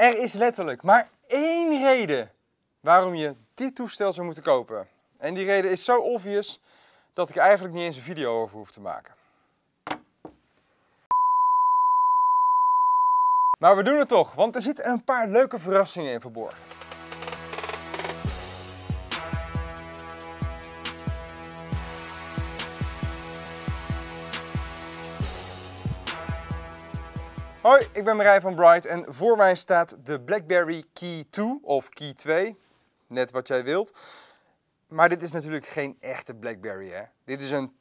Er is letterlijk maar één reden waarom je dit toestel zou moeten kopen. En die reden is zo obvious dat ik eigenlijk niet eens een video over hoef te maken. Maar we doen het toch, want er zitten een paar leuke verrassingen in verborgen. Hoi, ik ben Marij van Bright en voor mij staat de BlackBerry Key 2 of Key 2. Net wat jij wilt. Maar dit is natuurlijk geen echte BlackBerry hè. Dit is een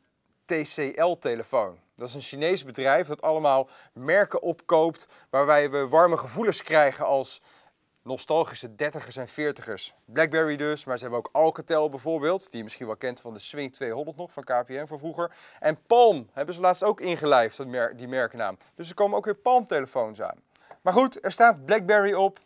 TCL-telefoon. Dat is een Chinees bedrijf dat allemaal merken opkoopt waarbij we warme gevoelens krijgen als nostalgische dertigers en veertigers. Blackberry dus, maar ze hebben ook Alcatel bijvoorbeeld, die je misschien wel kent van de Swing 200 nog, van KPN van vroeger. En Palm hebben ze laatst ook ingelijfd, die merknaam. Dus er komen ook weer Palm-telefoons aan. Maar goed, er staat Blackberry op,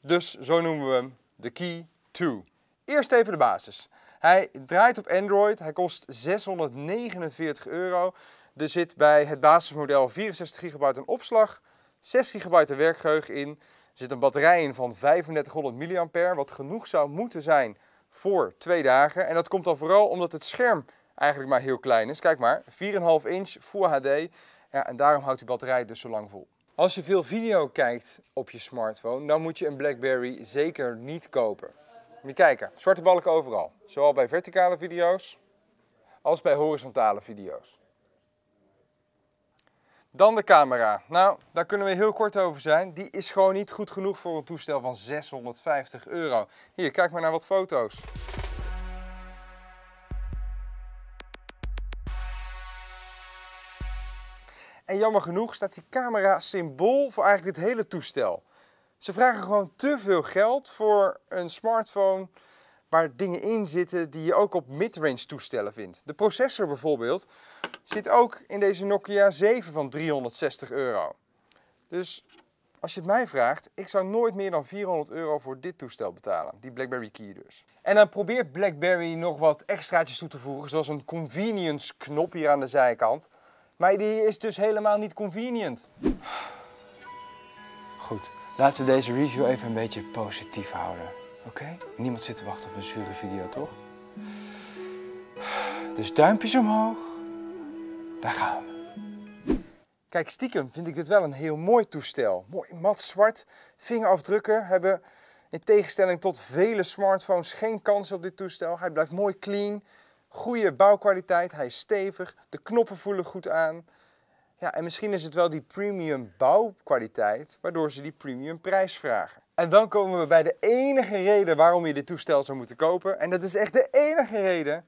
dus zo noemen we hem de Key 2. Eerst even de basis. Hij draait op Android, hij kost 649 euro. Er zit bij het basismodel 64 GB aan opslag, 6 GB werkgeheugen in zit een batterij in van 3500 mAh, wat genoeg zou moeten zijn voor twee dagen. En dat komt dan vooral omdat het scherm eigenlijk maar heel klein is. Kijk maar, 4,5 inch Full HD. Ja, en daarom houdt die batterij dus zo lang vol. Als je veel video kijkt op je smartphone, dan moet je een BlackBerry zeker niet kopen. Moet je kijken, zwarte balken overal. Zowel bij verticale video's als bij horizontale video's. Dan de camera. Nou, daar kunnen we heel kort over zijn. Die is gewoon niet goed genoeg voor een toestel van 650 euro. Hier, kijk maar naar wat foto's. En jammer genoeg staat die camera symbool voor eigenlijk dit hele toestel. Ze vragen gewoon te veel geld voor een smartphone waar dingen in zitten die je ook op midrange toestellen vindt. De processor bijvoorbeeld zit ook in deze Nokia 7 van 360 euro. Dus als je het mij vraagt, ik zou nooit meer dan 400 euro voor dit toestel betalen. Die BlackBerry Key dus. En dan probeert BlackBerry nog wat extraatjes toe te voegen, zoals een convenience knop hier aan de zijkant. Maar die is dus helemaal niet convenient. Goed, laten we deze review even een beetje positief houden. Oké? Niemand zit te wachten op een zure video, toch? Dus duimpjes omhoog. Daar gaan we. Kijk, stiekem vind ik dit wel een heel mooi toestel. Mooi mat zwart. Vingerafdrukken hebben in tegenstelling tot vele smartphones geen kans op dit toestel. Hij blijft mooi clean. Goede bouwkwaliteit. Hij is stevig. De knoppen voelen goed aan. Ja, en misschien is het wel die premium bouwkwaliteit waardoor ze die premium prijs vragen. En dan komen we bij de enige reden waarom je dit toestel zou moeten kopen. En dat is echt de enige reden.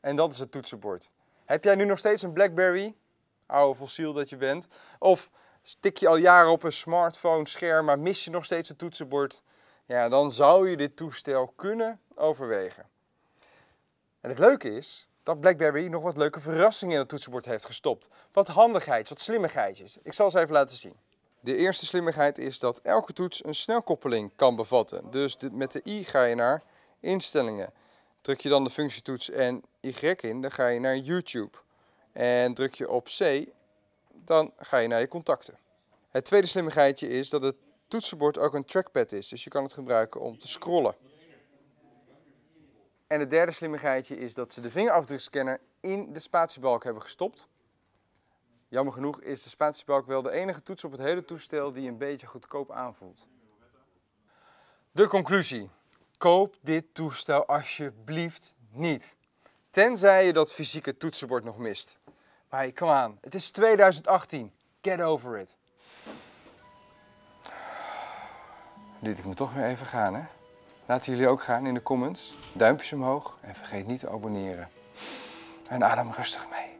En dat is het toetsenbord. Heb jij nu nog steeds een Blackberry? Oude fossiel dat je bent. Of stik je al jaren op een smartphone scherm, maar mis je nog steeds het toetsenbord? Ja, dan zou je dit toestel kunnen overwegen. En het leuke is dat BlackBerry nog wat leuke verrassingen in het toetsenbord heeft gestopt. Wat handigheid, wat slimmigheidjes. Ik zal ze even laten zien. De eerste slimmigheid is dat elke toets een snelkoppeling kan bevatten. Dus met de i ga je naar instellingen. Druk je dan de functietoets en y in, dan ga je naar YouTube. En druk je op C, dan ga je naar je contacten. Het tweede slimmigheidje is dat het toetsenbord ook een trackpad is. Dus je kan het gebruiken om te scrollen. En het derde slimmigheidje is dat ze de vingerafdrukscanner in de spatiebalk hebben gestopt. Jammer genoeg is de spatiebalk wel de enige toets op het hele toestel die een beetje goedkoop aanvoelt. De conclusie. Koop dit toestel alsjeblieft niet. Tenzij je dat fysieke toetsenbord nog mist. Maar hey, kom aan, het is 2018. Get over it. Dit ik moet toch weer even gaan, hè? Laten jullie ook gaan in de comments. Duimpjes omhoog en vergeet niet te abonneren. En adem rustig mee.